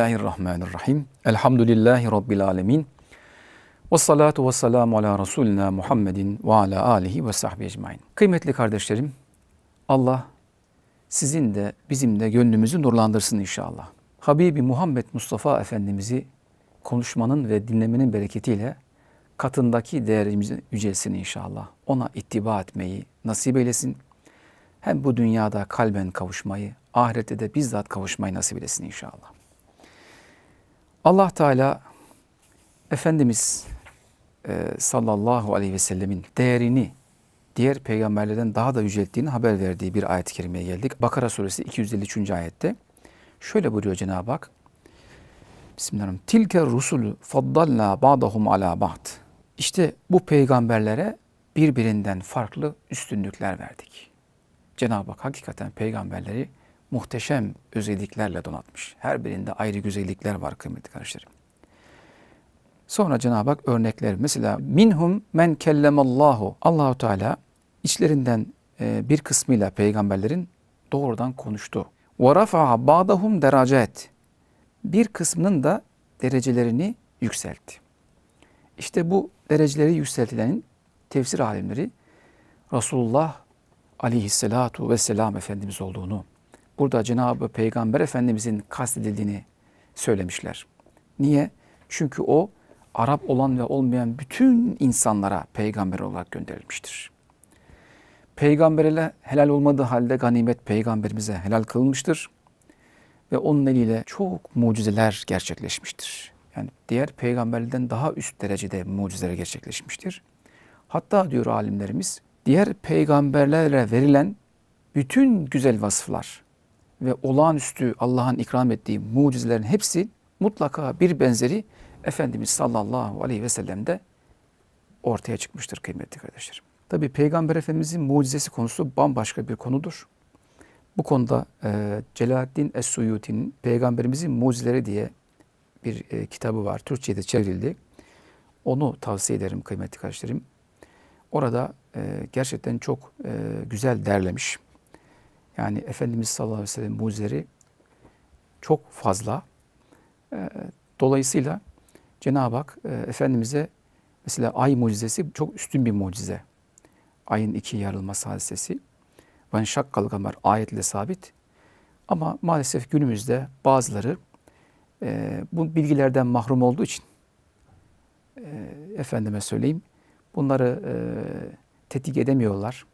Bismillahirrahmanirrahim. Elhamdülillahi Rabbil alemin. Ve salatu ve selamu ala Resulina Muhammedin ve ala alihi ve sahbihi ecmain. Kıymetli kardeşlerim, Allah sizin de bizim de gönlümüzü nurlandırsın inşallah. Habibi Muhammed Mustafa Efendimiz'i konuşmanın ve dinlemenin bereketiyle katındaki değerimizin yücelsin inşallah. Ona ittiba etmeyi nasip eylesin. Hem bu dünyada kalben kavuşmayı, ahirette de bizzat kavuşmayı nasip eylesin inşallah. Allah Teala Efendimiz e, sallallahu aleyhi ve sellemin değerini diğer peygamberlerden daha da yücelttiğini haber verdiği bir ayet-i kerimeye geldik. Bakara suresi 253. ayette şöyle buyuruyor Cenab-ı Hak. Bismillahirrahmanirrahim. Tilke rusulü faddalna ba'dahum ala ba'd. İşte bu peygamberlere birbirinden farklı üstünlükler verdik. Cenab-ı Hak hakikaten peygamberleri muhteşem özelliklerle donatmış. Her birinde ayrı güzellikler var kıymetli kardeşlerim. Sonra Cenab-ı Hak örnekler. Mesela minhum men kellemallahu. Allahu Teala içlerinden e, bir kısmıyla peygamberlerin doğrudan konuştu. Ve rafa'a ba'dahum derecet. Bir kısmının da derecelerini yükseltti. İşte bu dereceleri yükseltilenin tefsir alimleri Resulullah aleyhissalatu vesselam Efendimiz olduğunu burada Cenab-ı Peygamber Efendimizin kastedildiğini söylemişler. Niye? Çünkü o Arap olan ve olmayan bütün insanlara peygamber olarak gönderilmiştir. Peygamberle helal olmadığı halde ganimet peygamberimize helal kılmıştır. Ve onun eliyle çok mucizeler gerçekleşmiştir. Yani diğer peygamberlerden daha üst derecede mucizeler gerçekleşmiştir. Hatta diyor alimlerimiz, diğer peygamberlere verilen bütün güzel vasıflar, ve olağanüstü Allah'ın ikram ettiği mucizelerin hepsi mutlaka bir benzeri Efendimiz sallallahu aleyhi ve sellem'de ortaya çıkmıştır kıymetli kardeşlerim. Tabi Peygamber Efendimizin mucizesi konusu bambaşka bir konudur. Bu konuda e, Celalettin Es-Suyuti'nin Peygamberimizin Mucizeleri diye bir e, kitabı var. Türkçe'de çevrildi. Onu tavsiye ederim kıymetli kardeşlerim. Orada e, gerçekten çok e, güzel derlemiş. Yani Efendimiz sallallahu aleyhi ve sellem mucizleri çok fazla. Ee, dolayısıyla Cenab-ı Hak e, Efendimiz'e mesela ay mucizesi çok üstün bir mucize. Ayın iki yarılması hadisesi. Ben şakkal kamer ayetle sabit. Ama maalesef günümüzde bazıları e, bu bilgilerden mahrum olduğu için e, efendime söyleyeyim bunları e, tetik edemiyorlar.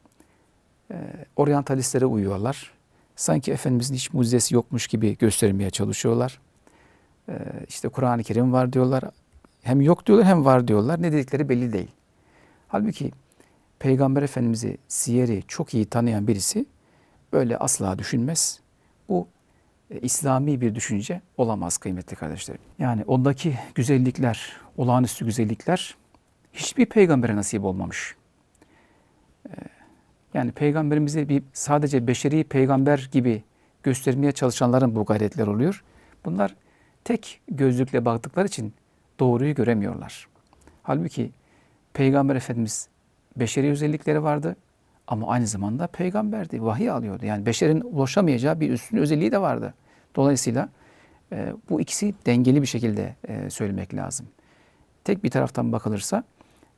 Ee, oryantalistlere uyuyorlar. Sanki Efendimizin hiç mucizesi yokmuş gibi göstermeye çalışıyorlar. Ee, işte Kur'an-ı Kerim var diyorlar. Hem yok diyorlar hem var diyorlar. Ne dedikleri belli değil. Halbuki Peygamber Efendimiz'i, siyeri çok iyi tanıyan birisi böyle asla düşünmez. Bu e, İslami bir düşünce olamaz kıymetli kardeşlerim. Yani ondaki güzellikler, olağanüstü güzellikler hiçbir peygambere nasip olmamış. E, yani peygamberimizi bir, sadece beşeri peygamber gibi göstermeye çalışanların bu gayretler oluyor. Bunlar tek gözlükle baktıkları için doğruyu göremiyorlar. Halbuki Peygamber Efendimiz beşeri özellikleri vardı ama aynı zamanda peygamberdi, vahiy alıyordu. Yani beşerin ulaşamayacağı bir üstün özelliği de vardı. Dolayısıyla e, bu ikisi dengeli bir şekilde e, söylemek lazım. Tek bir taraftan bakılırsa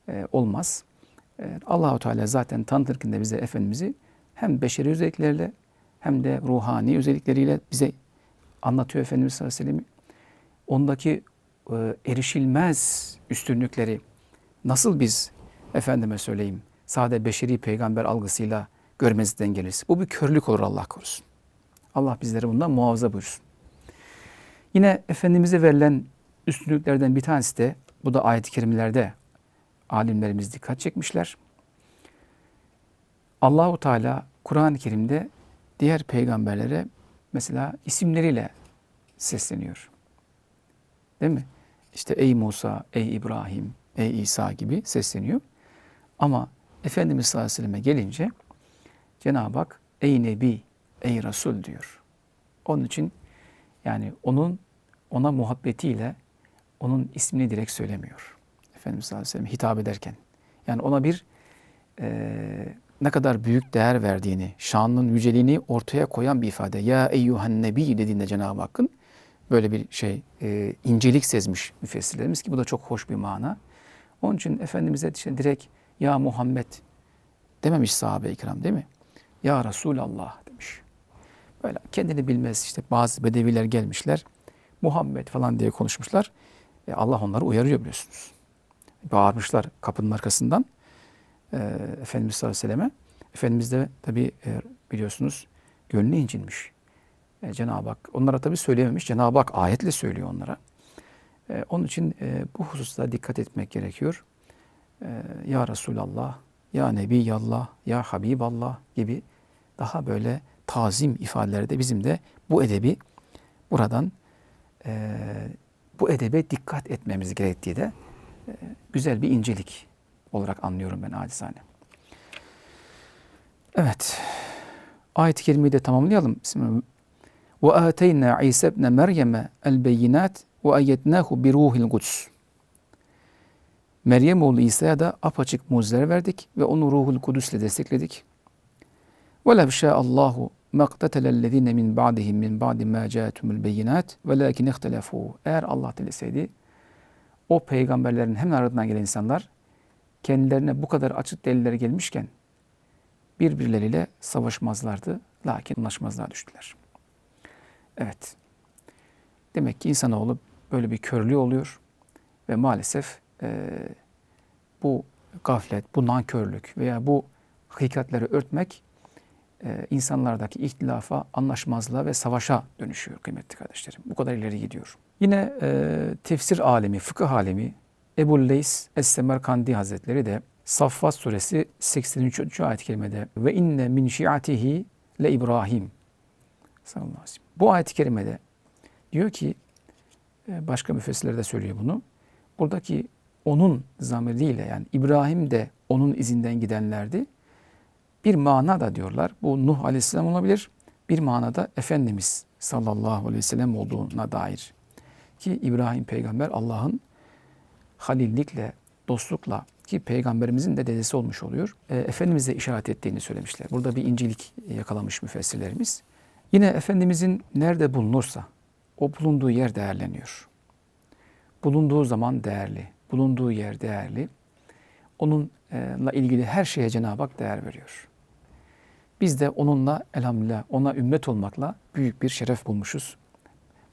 e, olmaz e, Allahu Teala zaten tanıtırken de bize Efendimiz'i hem beşeri özelliklerle hem de ruhani özellikleriyle bize anlatıyor Efendimiz sallallahu aleyhi ve Sellem Ondaki e, erişilmez üstünlükleri nasıl biz efendime söyleyeyim sade beşeri peygamber algısıyla görmezden geliriz. Bu bir körlük olur Allah korusun. Allah bizleri bundan muhafaza buyursun. Yine Efendimiz'e verilen üstünlüklerden bir tanesi de bu da ayet-i kerimelerde alimlerimiz dikkat çekmişler. Allahu Teala Kur'an-ı Kerim'de diğer peygamberlere mesela isimleriyle sesleniyor. Değil mi? İşte ey Musa, ey İbrahim, ey İsa gibi sesleniyor. Ama Efendimiz sallallahu aleyhi ve selleme gelince Cenab-ı Hak ey Nebi, ey Resul diyor. Onun için yani onun ona muhabbetiyle onun ismini direkt söylemiyor. Efendimiz sallallahu aleyhi ve sellem hitap ederken. Yani ona bir e, ne kadar büyük değer verdiğini, şanının yüceliğini ortaya koyan bir ifade. Ya eyyühen nebi dediğinde Cenab-ı Hakk'ın böyle bir şey e, incelik sezmiş müfessirlerimiz ki bu da çok hoş bir mana. Onun için Efendimiz'e işte direkt ya Muhammed dememiş sahabe-i kiram değil mi? Ya Resulallah demiş. Böyle kendini bilmez işte bazı bedeviler gelmişler. Muhammed falan diye konuşmuşlar. E Allah onları uyarıyor biliyorsunuz bağırmışlar kapının arkasından e, Efendimiz sallallahu aleyhi ve selleme. Efendimiz de tabi e, biliyorsunuz gönlü incinmiş. E, Cenab-ı Hak onlara tabi söyleyememiş. Cenab-ı Hak ayetle söylüyor onlara. E, onun için e, bu hususta dikkat etmek gerekiyor. E, ya Resulallah, Ya Nebiyallah, Ya Habiballah gibi daha böyle tazim ifadelerde bizim de bu edebi buradan e, bu edebe dikkat etmemiz gerektiği de güzel bir incelik olarak anlıyorum ben acizane. Evet. Ayet-i kerimeyi de tamamlayalım. Bismillahirrahmanirrahim. وَآتَيْنَا عِيسَى بْنَ مَرْيَمَ الْبَيِّنَاتِ وَاَيَّدْنَاهُ بِرُوحِ الْقُدْسِ Meryem oğlu İsa'ya da apaçık mucizeler verdik ve onu ruhul kudüsle destekledik. وَلَوْ شَاءَ اللّٰهُ مَقْتَتَلَ min مِنْ min مِنْ بَعْدِ مَا جَاءَتُمُ الْبَيِّنَاتِ وَلَاكِنْ اِخْتَلَفُوا Eğer Allah dileseydi o peygamberlerin hemen ardından gelen insanlar kendilerine bu kadar açık deliller gelmişken birbirleriyle savaşmazlardı. Lakin anlaşmazlığa düştüler. Evet. Demek ki insanoğlu böyle bir körlüğü oluyor ve maalesef e, bu gaflet, bu nankörlük veya bu hakikatleri örtmek e, insanlardaki ihtilafa, anlaşmazlığa ve savaşa dönüşüyor kıymetli kardeşlerim. Bu kadar ileri gidiyor. Yine e, tefsir alemi, fıkıh alemi Ebu Leys Es-Semerkandi Hazretleri de Saffat suresi 83. ayet-i kerimede ve inne min şiatihi le İbrahim sallallahu aleyhi ve sellem. Bu ayet-i kerimede diyor ki e, başka müfessirler de söylüyor bunu. Buradaki onun zamiriyle yani İbrahim de onun izinden gidenlerdi. Bir mana da diyorlar bu Nuh aleyhisselam olabilir. Bir mana da Efendimiz sallallahu aleyhi ve sellem olduğuna dair. Ki İbrahim peygamber Allah'ın halillikle, dostlukla ki peygamberimizin de dedesi olmuş oluyor. E, Efendimiz'e işaret ettiğini söylemişler. Burada bir incelik yakalamış müfessirlerimiz. Yine Efendimizin nerede bulunursa o bulunduğu yer değerleniyor. Bulunduğu zaman değerli, bulunduğu yer değerli. Onun ile ilgili her şeye Cenab-ı Hak değer veriyor. Biz de onunla elhamdülillah ona ümmet olmakla büyük bir şeref bulmuşuz.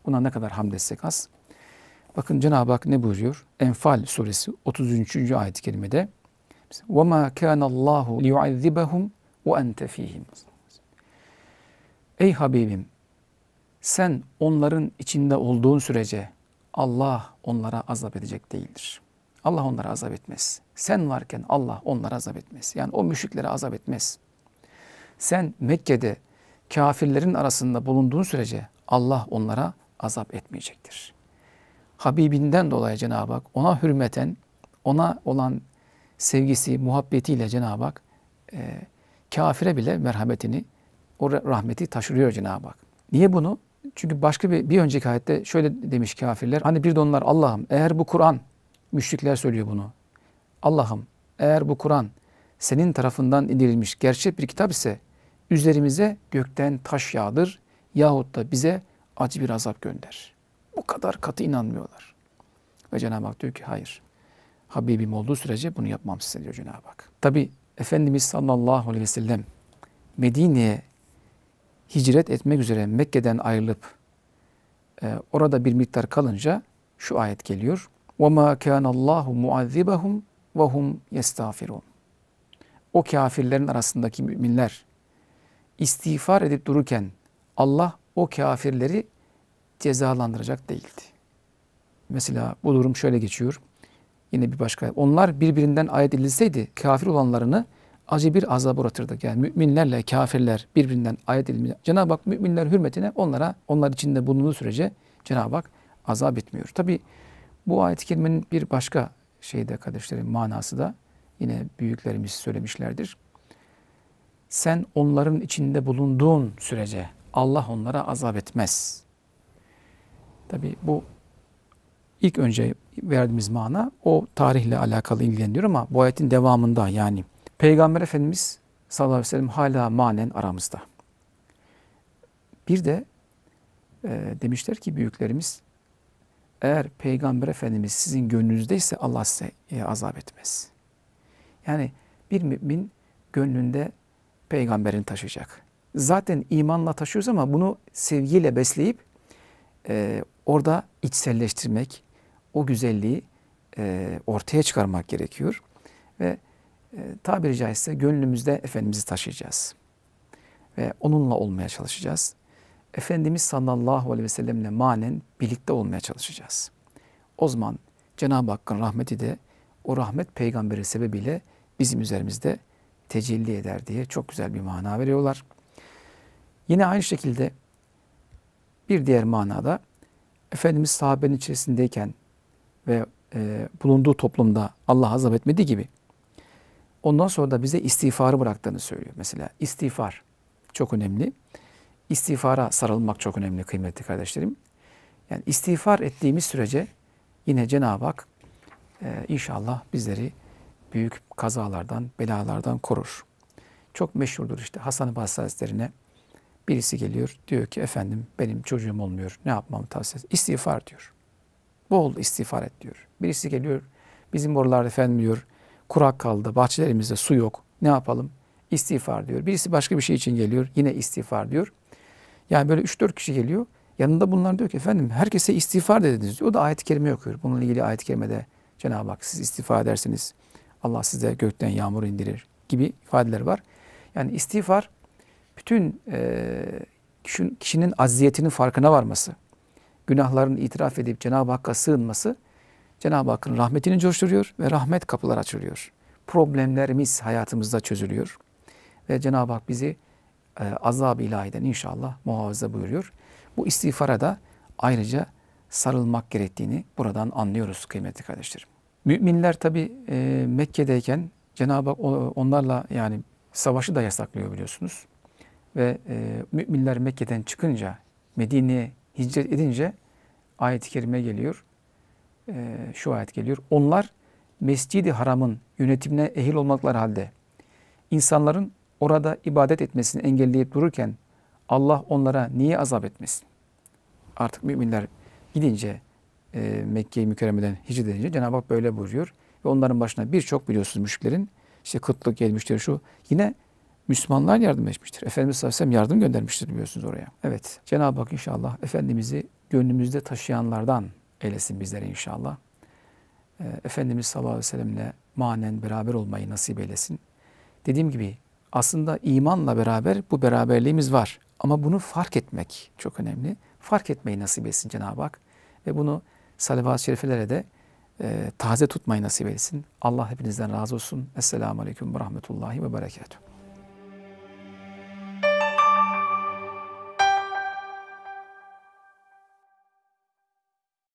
Buna ne kadar hamd etsek az. Bakın Cenab-ı Hak ne buyuruyor? Enfal suresi 33. ayet-i kerimede وَمَا كَانَ اللّٰهُ لِيُعَذِّبَهُمْ وَاَنْتَ ف۪يهِمْ Ey Habibim! Sen onların içinde olduğun sürece Allah onlara azap edecek değildir.'' Allah onlara azap etmez. Sen varken Allah onlara azap etmez. Yani o müşriklere azap etmez. Sen Mekke'de kafirlerin arasında bulunduğun sürece Allah onlara azap etmeyecektir. Habibinden dolayı Cenab-ı Hak ona hürmeten, ona olan sevgisi, muhabbetiyle Cenab-ı Hak e, kafire bile merhametini, o rahmeti taşırıyor Cenab-ı Hak. Niye bunu? Çünkü başka bir, bir önceki ayette şöyle demiş kafirler. Hani bir de onlar Allah'ım eğer bu Kur'an Müşrikler söylüyor bunu. Allah'ım eğer bu Kur'an senin tarafından indirilmiş gerçek bir kitap ise üzerimize gökten taş yağdır yahut da bize acı bir azap gönder. Bu kadar katı inanmıyorlar. Ve Cenab-ı Hak diyor ki hayır. Habibim olduğu sürece bunu yapmam size diyor Cenab-ı Hak. Tabi Efendimiz sallallahu aleyhi ve sellem Medine'ye hicret etmek üzere Mekke'den ayrılıp e, orada bir miktar kalınca şu ayet geliyor. وَمَا كَانَ اللّٰهُ مُعَذِّبَهُمْ وَهُمْ يَسْتَغْفِرُونَ O kafirlerin arasındaki müminler istiğfar edip dururken Allah o kafirleri cezalandıracak değildi. Mesela bu durum şöyle geçiyor. Yine bir başka. Onlar birbirinden ayet edilseydi kafir olanlarını acı bir azab uğratırdı. Yani müminlerle kafirler birbirinden ayet edilmiyor. Cenab-ı Hak müminler hürmetine onlara onlar içinde bulunduğu sürece Cenab-ı Hak azap etmiyor. Tabi bu ayet-i bir başka şeyde kardeşlerim manası da yine büyüklerimiz söylemişlerdir. Sen onların içinde bulunduğun sürece Allah onlara azap etmez. Tabi bu ilk önce verdiğimiz mana o tarihle alakalı ilgileniyor ama bu ayetin devamında yani Peygamber Efendimiz sallallahu aleyhi ve sellem hala manen aramızda. Bir de e, demişler ki büyüklerimiz eğer Peygamber Efendimiz sizin gönlünüzdeyse Allah size e, azap etmez. Yani bir mümin gönlünde peygamberini taşıyacak. Zaten imanla taşıyoruz ama bunu sevgiyle besleyip e, orada içselleştirmek, o güzelliği e, ortaya çıkarmak gerekiyor. Ve e, tabiri caizse gönlümüzde Efendimiz'i taşıyacağız. Ve onunla olmaya çalışacağız. Efendimiz sallallahu aleyhi ve sellemle manen birlikte olmaya çalışacağız. O zaman Cenab-ı Hakk'ın rahmeti de o rahmet peygamberi sebebiyle bizim üzerimizde tecelli eder diye çok güzel bir mana veriyorlar. Yine aynı şekilde bir diğer manada Efendimiz sahabenin içerisindeyken ve e, bulunduğu toplumda Allah azap etmediği gibi ondan sonra da bize istiğfarı bıraktığını söylüyor. Mesela istiğfar çok önemli istiğfara sarılmak çok önemli kıymetli kardeşlerim. Yani istiğfar ettiğimiz sürece yine Cenab-ı Hak e, inşallah bizleri büyük kazalardan, belalardan korur. Çok meşhurdur işte Hasan-ı Basri birisi geliyor diyor ki efendim benim çocuğum olmuyor ne yapmamı tavsiye edersin? İstiğfar diyor. Bol istiğfar et diyor. Birisi geliyor bizim oralarda efendim diyor kurak kaldı bahçelerimizde su yok ne yapalım? İstiğfar diyor. Birisi başka bir şey için geliyor yine istiğfar diyor. Yani böyle 3-4 kişi geliyor. Yanında bunlar diyor ki efendim herkese istiğfar dediniz diyor. O da ayet-i kerime okuyor. Bununla ilgili ayet-i kerimede Cenab-ı Hak siz istiğfar edersiniz. Allah size gökten yağmur indirir gibi ifadeler var. Yani istiğfar bütün e, kişinin aziyetinin farkına varması, günahlarını itiraf edip Cenab-ı Hakk'a sığınması Cenab-ı Hakk'ın rahmetini coşturuyor ve rahmet kapılar açılıyor. Problemlerimiz hayatımızda çözülüyor. Ve Cenab-ı Hak bizi e, azab-ı ilahiden inşallah muhafaza buyuruyor. Bu istiğfara da ayrıca sarılmak gerektiğini buradan anlıyoruz kıymetli kardeşlerim. Müminler tabi e, Mekke'deyken Cenab-ı Hak onlarla yani savaşı da yasaklıyor biliyorsunuz. Ve e, müminler Mekke'den çıkınca Medine'ye hicret edince ayet-i kerime geliyor. E, şu ayet geliyor. Onlar mescidi haramın yönetimine ehil olmaklar halde insanların orada ibadet etmesini engelleyip dururken Allah onlara niye azap etmesin? Artık müminler gidince e, Mekke-i Mükerreme'den hicret edince Cenab-ı Hak böyle buyuruyor. Ve onların başına birçok biliyorsunuz müşriklerin işte kıtlık gelmiştir şu. Yine Müslümanlar yardım etmiştir. Efendimiz sallallahu aleyhi ve sellem yardım göndermiştir biliyorsunuz oraya. Evet Cenab-ı Hak inşallah Efendimiz'i gönlümüzde taşıyanlardan eylesin bizleri inşallah. E, Efendimiz sallallahu aleyhi ve sellemle manen beraber olmayı nasip eylesin. Dediğim gibi aslında imanla beraber bu beraberliğimiz var. Ama bunu fark etmek çok önemli. Fark etmeyi nasip etsin Cenab-ı Hak. Ve bunu salavat-ı şerifelere de e, taze tutmayı nasip etsin. Allah hepinizden razı olsun. Esselamu Aleyküm ve Rahmetullahi ve Berekatuhu.